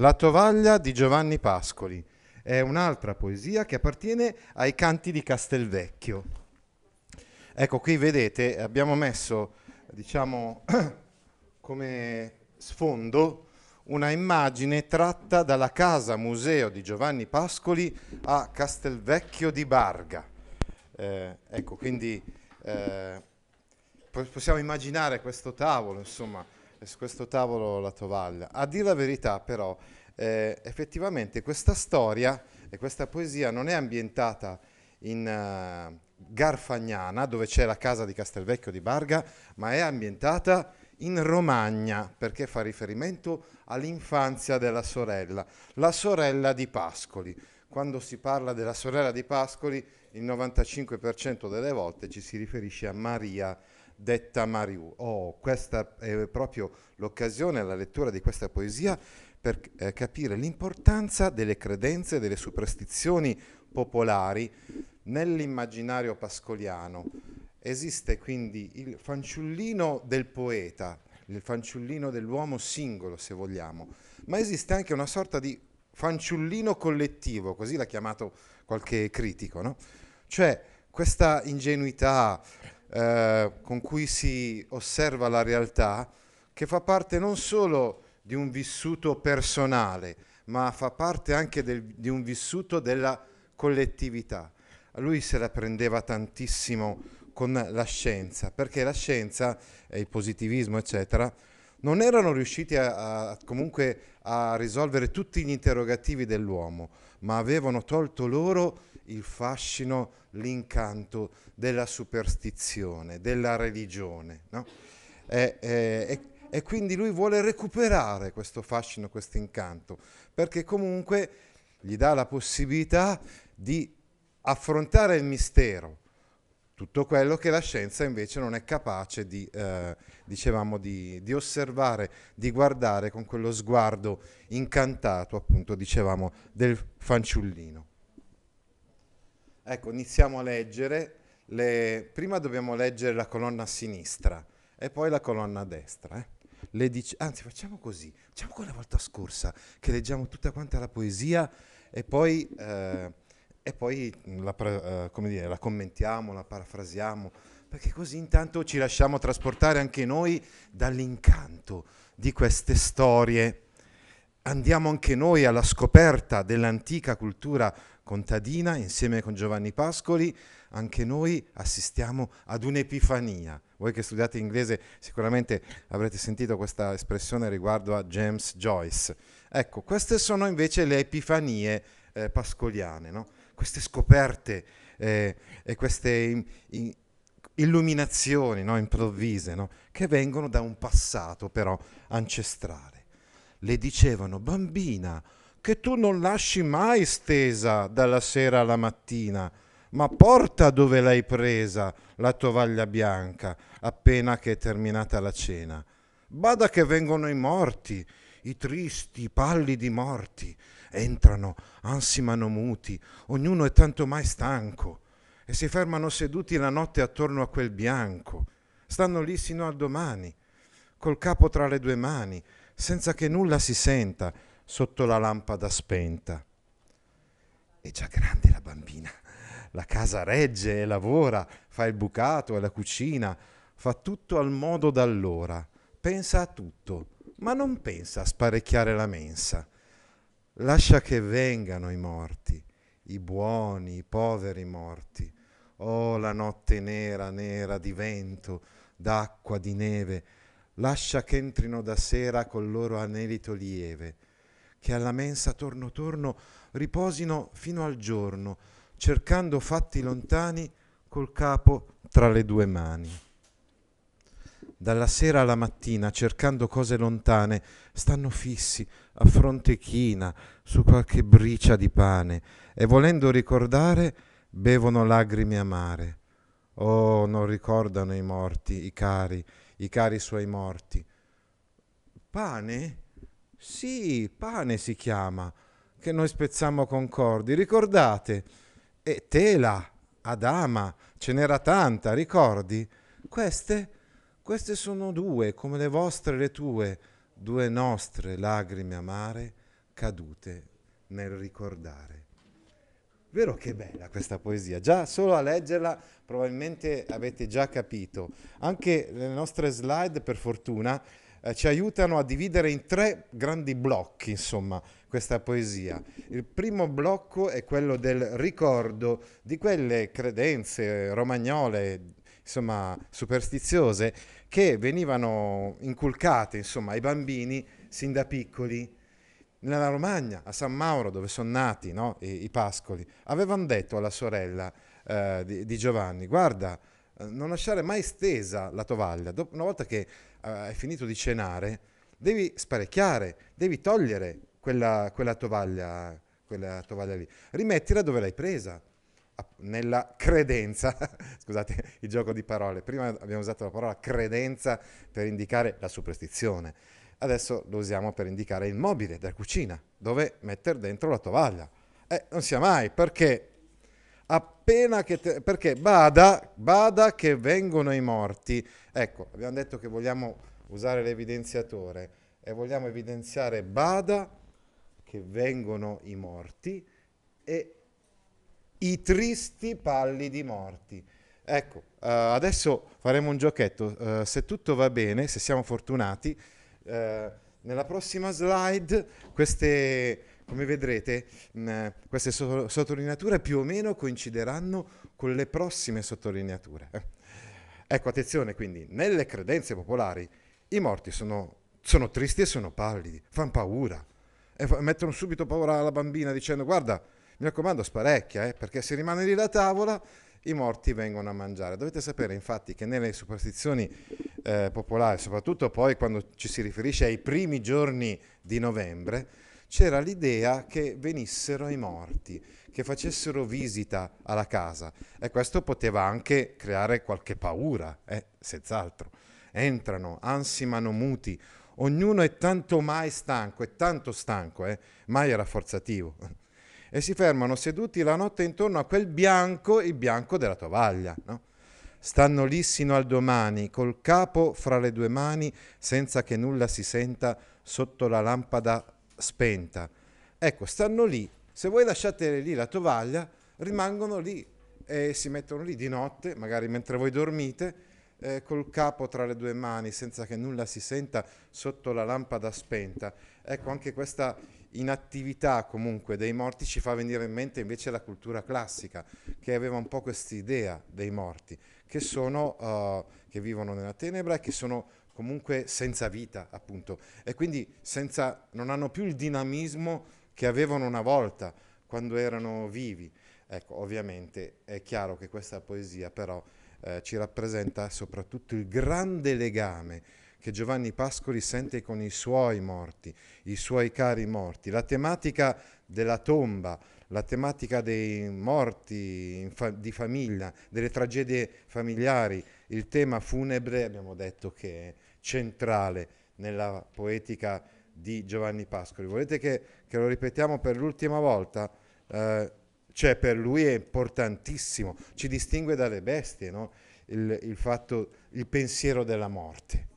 La tovaglia di Giovanni Pascoli è un'altra poesia che appartiene ai canti di Castelvecchio. Ecco, qui vedete, abbiamo messo, diciamo, come sfondo una immagine tratta dalla casa museo di Giovanni Pascoli a Castelvecchio di Barga. Eh, ecco, quindi eh, possiamo immaginare questo tavolo, insomma, su questo tavolo la tovaglia. A dire la verità però, eh, effettivamente questa storia e questa poesia non è ambientata in uh, Garfagnana, dove c'è la casa di Castelvecchio di Barga, ma è ambientata in Romagna, perché fa riferimento all'infanzia della sorella, la sorella di Pascoli. Quando si parla della sorella di Pascoli, il 95% delle volte ci si riferisce a Maria detta Mariù. Oh, questa è proprio l'occasione, la lettura di questa poesia, per eh, capire l'importanza delle credenze, delle superstizioni popolari nell'immaginario pascoliano. Esiste quindi il fanciullino del poeta, il fanciullino dell'uomo singolo, se vogliamo, ma esiste anche una sorta di fanciullino collettivo, così l'ha chiamato qualche critico, no? Cioè questa ingenuità, eh, con cui si osserva la realtà, che fa parte non solo di un vissuto personale, ma fa parte anche del, di un vissuto della collettività. Lui se la prendeva tantissimo con la scienza, perché la scienza e il positivismo, eccetera, non erano riusciti a, a, comunque a risolvere tutti gli interrogativi dell'uomo, ma avevano tolto loro il fascino, l'incanto della superstizione, della religione. No? E, e, e quindi lui vuole recuperare questo fascino, questo incanto, perché comunque gli dà la possibilità di affrontare il mistero, tutto quello che la scienza invece non è capace di, eh, dicevamo, di, di, osservare, di guardare con quello sguardo incantato, appunto, dicevamo, del fanciullino. Ecco, iniziamo a leggere. Le... Prima dobbiamo leggere la colonna a sinistra e poi la colonna a destra. Eh. Dic... Anzi, facciamo così, facciamo come la volta scorsa, che leggiamo tutta quanta la poesia e poi... Eh, e poi mm, la, eh, dire, la commentiamo, la parafrasiamo, perché così intanto ci lasciamo trasportare anche noi dall'incanto di queste storie. Andiamo anche noi alla scoperta dell'antica cultura contadina insieme con Giovanni Pascoli, anche noi assistiamo ad un'epifania. Voi che studiate inglese sicuramente avrete sentito questa espressione riguardo a James Joyce. Ecco, queste sono invece le epifanie eh, pascoliane, no? queste scoperte eh, e queste in, in, illuminazioni no, improvvise no, che vengono da un passato però ancestrale. Le dicevano, bambina, che tu non lasci mai stesa dalla sera alla mattina, ma porta dove l'hai presa la tovaglia bianca appena che è terminata la cena. Bada che vengono i morti i tristi, i pallidi morti entrano, ansimano muti, ognuno è tanto mai stanco e si fermano seduti la notte attorno a quel bianco, stanno lì sino al domani, col capo tra le due mani, senza che nulla si senta sotto la lampada spenta. È già grande la bambina, la casa regge e lavora, fa il bucato e la cucina, fa tutto al modo d'allora, pensa a tutto ma non pensa a sparecchiare la mensa. Lascia che vengano i morti, i buoni, i poveri morti. Oh, la notte nera, nera di vento, d'acqua, di neve, lascia che entrino da sera col loro anelito lieve, che alla mensa torno torno riposino fino al giorno, cercando fatti lontani col capo tra le due mani dalla sera alla mattina, cercando cose lontane, stanno fissi, a fronte china, su qualche bricia di pane, e volendo ricordare, bevono lagrime amare. Oh, non ricordano i morti, i cari, i cari suoi morti. Pane? Sì, pane si chiama, che noi spezziamo concordi, ricordate? E tela, Adama, ce n'era tanta, ricordi? Queste queste sono due, come le vostre e le tue, due nostre lagrime amare cadute nel ricordare. Vero che bella questa poesia, già solo a leggerla probabilmente avete già capito. Anche le nostre slide, per fortuna, eh, ci aiutano a dividere in tre grandi blocchi, insomma, questa poesia. Il primo blocco è quello del ricordo di quelle credenze romagnole insomma, superstiziose che venivano inculcate insomma, ai bambini sin da piccoli. Nella Romagna, a San Mauro, dove sono nati no? I, i, Pascoli, avevano detto alla sorella eh, di, di, Giovanni, guarda, eh, non lasciare mai stesa la tovaglia. Dop- una volta che eh, hai finito di cenare, devi sparecchiare, devi togliere quella, quella, tovaglia, quella tovaglia lì, rimettila dove l'hai presa nella credenza, scusate il gioco di parole, prima abbiamo usato la parola credenza per indicare la superstizione, adesso lo usiamo per indicare il mobile della cucina, dove mettere dentro la tovaglia. Eh, non sia mai, perché appena che... Te, perché bada, bada che vengono i morti. Ecco, abbiamo detto che vogliamo usare l'evidenziatore e vogliamo evidenziare bada che vengono i morti e i tristi pallidi morti. Ecco, uh, adesso faremo un giochetto, uh, se tutto va bene, se siamo fortunati, uh, nella prossima slide queste, come vedrete, mh, mm, queste so- sottolineature più o meno coincideranno con le prossime sottolineature. Ecco, attenzione quindi, nelle credenze popolari i morti sono, sono tristi e sono pallidi, fanno paura, e fa- mettono subito paura alla bambina dicendo guarda, mi raccomando, sparecchia, eh, perché se rimane lì la tavola i morti vengono a mangiare. Dovete sapere infatti che nelle superstizioni eh, popolari, soprattutto poi quando ci si riferisce ai primi giorni di novembre, c'era l'idea che venissero i morti, che facessero visita alla casa e questo poteva anche creare qualche paura, eh, senz'altro. Entrano, ansimano muti, ognuno è tanto mai stanco, è tanto stanco, eh, mai era forzativo e si fermano seduti la notte intorno a quel bianco, il bianco della tovaglia. No? Stanno lì sino al domani, col capo fra le due mani, senza che nulla si senta sotto la lampada spenta. Ecco, stanno lì. Se voi lasciate lì la tovaglia, rimangono lì e si mettono lì di notte, magari mentre voi dormite, eh, col capo tra le due mani, senza che nulla si senta sotto la lampada spenta. Ecco, anche questa inattività comunque dei morti ci fa venire in mente invece la cultura classica, che aveva un po' questa idea dei morti, che, sono, uh, che vivono nella tenebra e che sono comunque senza vita, appunto, e quindi senza, non hanno più il dinamismo che avevano una volta quando erano vivi. Ecco, ovviamente è chiaro che questa poesia però eh, ci rappresenta soprattutto il grande legame che Giovanni Pascoli sente con i suoi morti, i suoi cari morti. La tematica della tomba, la tematica dei morti fa- di famiglia, delle tragedie familiari, il tema funebre abbiamo detto che è centrale nella poetica di Giovanni Pascoli. Volete che, che lo ripetiamo per l'ultima volta? Eh, cioè per lui è importantissimo, ci distingue dalle bestie no? il, il, fatto, il pensiero della morte.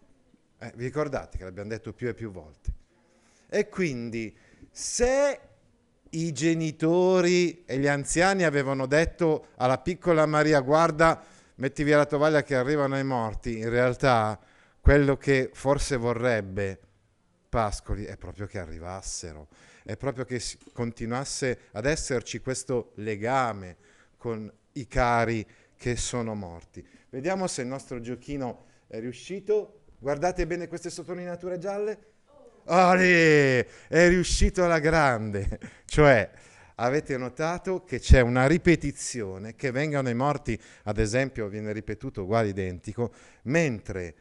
Eh, vi ricordate che l'abbiamo detto più e più volte? E quindi se i genitori e gli anziani avevano detto alla piccola Maria guarda metti via la tovaglia che arrivano i morti, in realtà quello che forse vorrebbe Pascoli è proprio che arrivassero, è proprio che continuasse ad esserci questo legame con i cari che sono morti. Vediamo se il nostro giochino è riuscito. Guardate bene queste sottolineature gialle. Ale, è riuscito alla grande. Cioè, avete notato che c'è una ripetizione, che vengano i morti, ad esempio, viene ripetuto uguale identico, mentre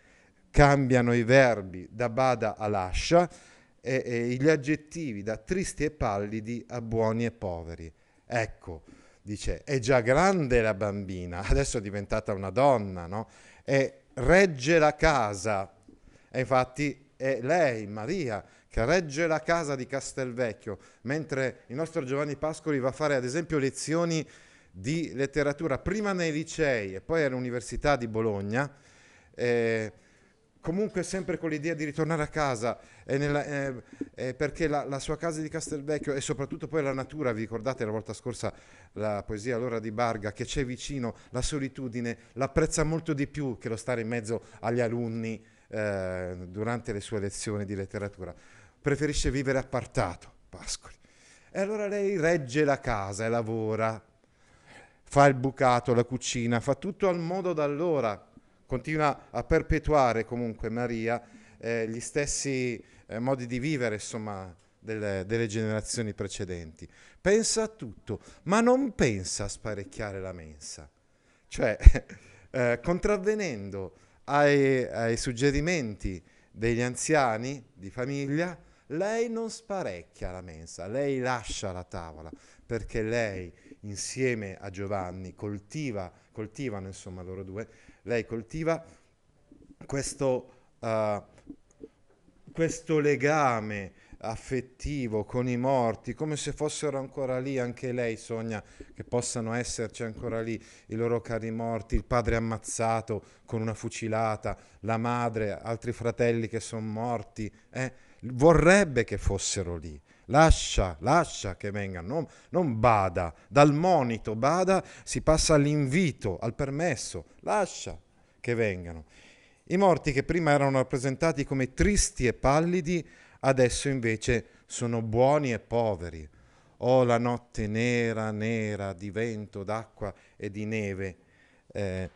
cambiano i verbi da bada a lascia e, e gli aggettivi da tristi e pallidi a buoni e poveri. Ecco, dice, è già grande la bambina, adesso è diventata una donna, no? E regge la casa. E infatti è lei, Maria, che regge la casa di Castelvecchio, mentre il nostro Giovanni Pascoli va a fare ad esempio lezioni di letteratura, prima nei licei e poi all'Università di Bologna. Eh, comunque sempre con l'idea di ritornare a casa, eh, nella, eh, eh, perché la, la, sua casa di Castelvecchio e soprattutto poi la natura, vi ricordate la volta scorsa la poesia L'ora di Barga, che c'è vicino, la solitudine, l'apprezza molto di più che lo stare in mezzo agli alunni eh, durante le sue lezioni di letteratura. Preferisce vivere appartato, Pascoli. E allora lei regge la casa e lavora, fa il bucato, la cucina, fa tutto al modo d'allora continua a perpetuare comunque Maria eh, gli stessi eh, modi di vivere insomma, delle, delle, generazioni precedenti. Pensa a tutto, ma non pensa a sparecchiare la mensa, cioè eh, contravvenendo ai, ai suggerimenti degli anziani di famiglia, lei non sparecchia la mensa, lei lascia la tavola, perché lei insieme a Giovanni coltiva, coltivano insomma loro due lei coltiva questo, uh, questo legame affettivo con i morti, come se fossero ancora lì, anche lei sogna che possano esserci ancora lì i loro cari morti, il padre ammazzato con una fucilata, la madre, altri fratelli che sono morti, eh? vorrebbe che fossero lì, lascia, lascia che vengano, non, non bada, dal monito bada si passa all'invito, al permesso, lascia che vengano. I morti che prima erano rappresentati come tristi e pallidi, adesso invece sono buoni e poveri. Oh, la notte nera, nera di vento, d'acqua e di neve. Eh,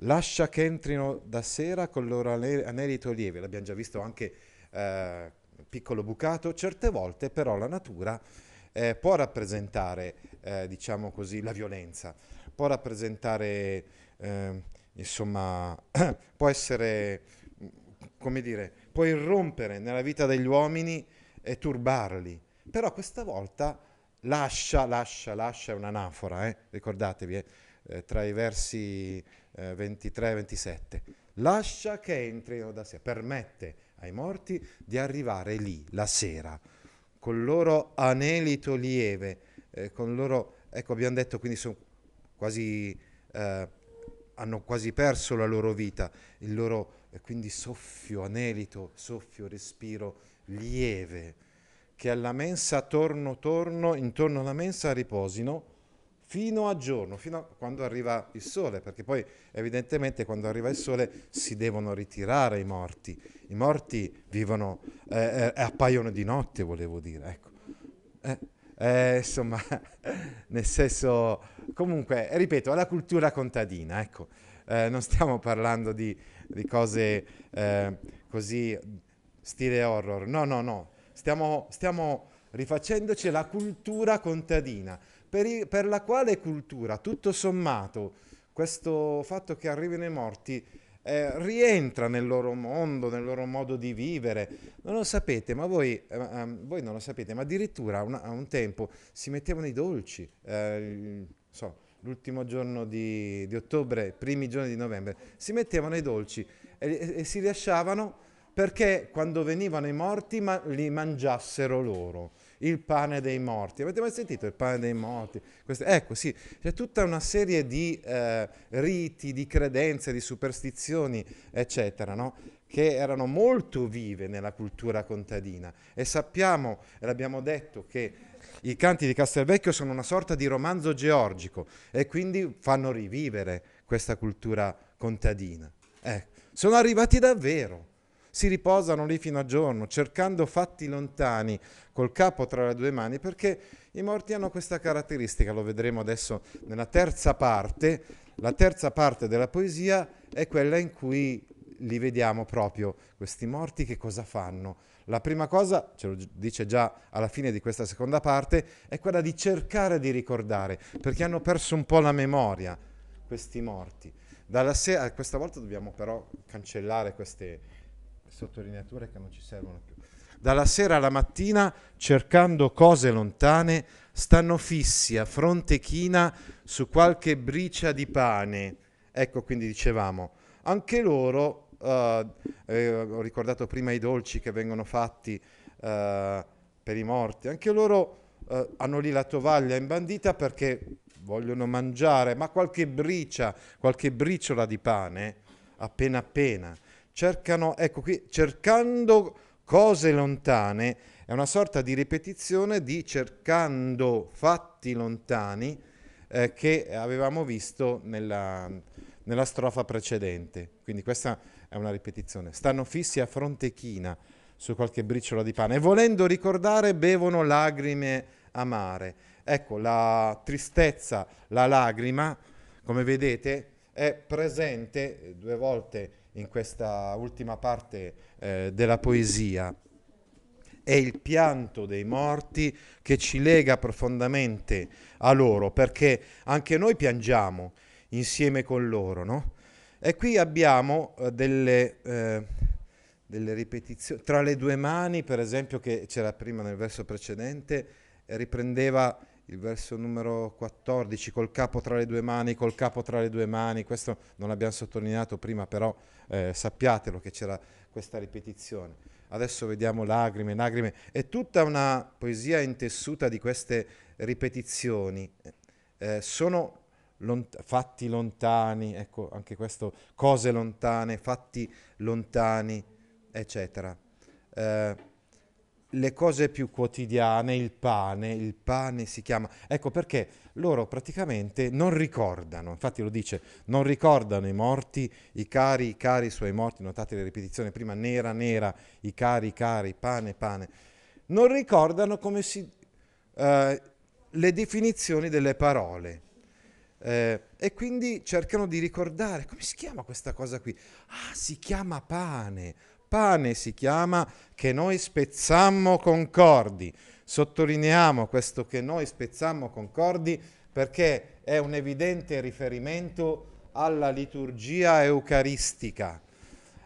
lascia che entrino da sera con il loro anelito lieve. L'abbiamo già visto anche eh, piccolo bucato, certe volte però la natura eh, può rappresentare, eh, diciamo così, la violenza, può rappresentare, eh, insomma, può essere, mm, come dire, può irrompere nella vita degli uomini e turbarli, però questa volta lascia, lascia, lascia è un'anafora, eh? ricordatevi, eh, eh, tra i versi eh, 23 e 27. Lascia che entrino da sé, permette, ai morti di arrivare lì la sera, con il loro anelito lieve, eh, con loro, ecco abbiamo detto, quindi sono quasi, eh, hanno quasi perso la loro vita, il loro eh, quindi soffio, anelito, soffio, respiro lieve, che alla mensa torno, torno, intorno alla mensa riposino fino a giorno, fino a quando arriva il sole, perché poi evidentemente quando arriva il sole si devono ritirare i morti, i morti vivono, eh, eh, appaiono di notte, volevo dire, ecco. Eh, eh insomma, nel senso, comunque, ripeto, alla cultura contadina, ecco, eh, non stiamo parlando di, di cose eh, così stile horror, no, no, no, stiamo, stiamo rifacendoci alla cultura contadina per, i, per la quale cultura, tutto sommato, questo fatto che arrivino i morti eh, rientra nel loro mondo, nel loro modo di vivere. Non lo sapete, ma voi, eh, ehm, voi non lo sapete, ma addirittura una, a un tempo si mettevano i dolci. Eh, so, l'ultimo giorno di, di, ottobre, primi giorni di novembre, si mettevano i dolci e, e si lasciavano perché quando venivano i morti ma, li mangiassero loro il pane dei morti. Avete mai sentito il pane dei morti? Queste, ecco, sì, c'è tutta una serie di eh, riti, di credenze, di superstizioni, eccetera, no? che erano molto vive nella cultura contadina e sappiamo, e l'abbiamo detto, che i canti di Castelvecchio sono una sorta di romanzo georgico e quindi fanno rivivere questa cultura contadina. Eh, sono arrivati davvero si riposano lì fino a giorno, cercando fatti lontani, col capo tra le due mani, perché i morti hanno questa caratteristica, lo vedremo adesso nella terza parte. La terza parte della poesia è quella in cui li vediamo proprio, questi morti che cosa fanno. La prima cosa, ce lo dice già alla fine di questa seconda parte, è quella di cercare di ricordare, perché hanno perso un po' la memoria questi morti. Dalla sera, questa volta dobbiamo però cancellare queste sottolineature che non ci servono più. Dalla sera alla mattina, cercando cose lontane, stanno fissi a fronte china su qualche bricia di pane. Ecco, quindi dicevamo, anche loro, eh, eh, ho ricordato prima i dolci che vengono fatti eh, per i morti, anche loro eh, hanno lì la tovaglia imbandita perché vogliono mangiare, ma qualche bricia, qualche briciola di pane, appena appena cercano, ecco qui, cercando cose lontane, è una sorta di ripetizione di cercando fatti lontani eh, che avevamo visto nella, nella strofa precedente. Quindi questa è una ripetizione. Stanno fissi a fronte china su qualche briciola di pane e volendo ricordare bevono lagrime amare. Ecco, la tristezza, la lagrima, come vedete, è presente due volte in questa ultima parte eh, della poesia. È il pianto dei morti che ci lega profondamente a loro, perché anche noi piangiamo insieme con loro, no? E qui abbiamo eh, delle, eh, delle ripetizioni. Tra le due mani, per esempio, che c'era prima nel verso precedente, riprendeva il verso numero 14, col capo tra le due mani, col capo tra le due mani, questo non l'abbiamo sottolineato prima, però eh, sappiatelo che c'era questa ripetizione. Adesso vediamo lacrime, lacrime, è tutta una poesia intessuta di queste ripetizioni. Eh, sono lont- fatti lontani, ecco anche questo, cose lontane, fatti lontani, eccetera. Eh, le cose più quotidiane, il pane, il pane si chiama, ecco perché loro praticamente non ricordano, infatti lo dice, non ricordano i morti, i cari, i cari suoi morti, notate la ripetizione prima, nera, nera, i cari, i cari, pane, pane, non ricordano come si, eh, le definizioni delle parole. Eh, e quindi cercano di ricordare come si chiama questa cosa qui. Ah, si chiama pane pane si chiama che noi spezzammo concordi. Sottolineiamo questo che noi spezzammo concordi perché è un evidente riferimento alla liturgia eucaristica.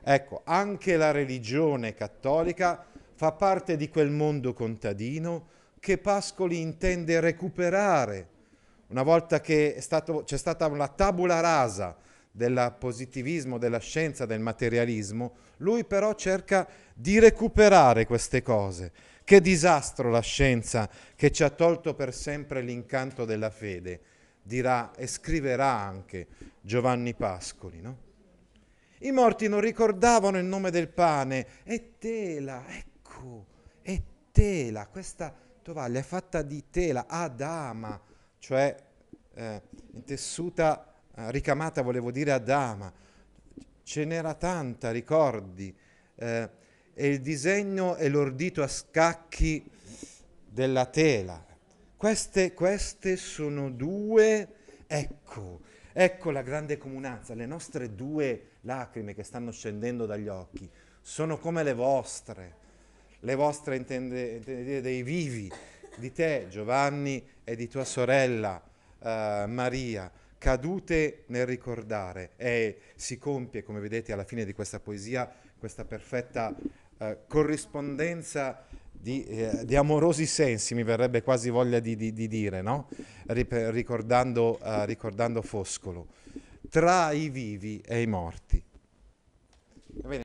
Ecco, anche la religione cattolica fa parte di quel mondo contadino che Pascoli intende recuperare. Una volta che stato, c'è stata una tabula rasa del positivismo, della scienza, del materialismo, lui però cerca di recuperare queste cose. Che disastro la scienza che ci ha tolto per sempre l'incanto della fede, dirà e scriverà anche Giovanni Pascoli. No? I morti non ricordavano il nome del pane, è tela, ecco, è tela, questa tovaglia è fatta di tela, adama, cioè eh, tessuta Ah, ricamata volevo dire Adama, ce n'era tanta, ricordi, eh, e il disegno è l'ordito a scacchi della tela. Queste, queste sono due, ecco, ecco la grande comunanza, le nostre due lacrime che stanno scendendo dagli occhi sono come le vostre, le vostre intende, intende dire dei vivi, di te Giovanni e di tua sorella eh, Maria cadute nel ricordare e si compie, come vedete alla fine di questa poesia, questa perfetta eh, corrispondenza di, eh, di, amorosi sensi, mi verrebbe quasi voglia di, di, di dire, no? ricordando, eh, ricordando Foscolo, tra i vivi e i morti. Va bene.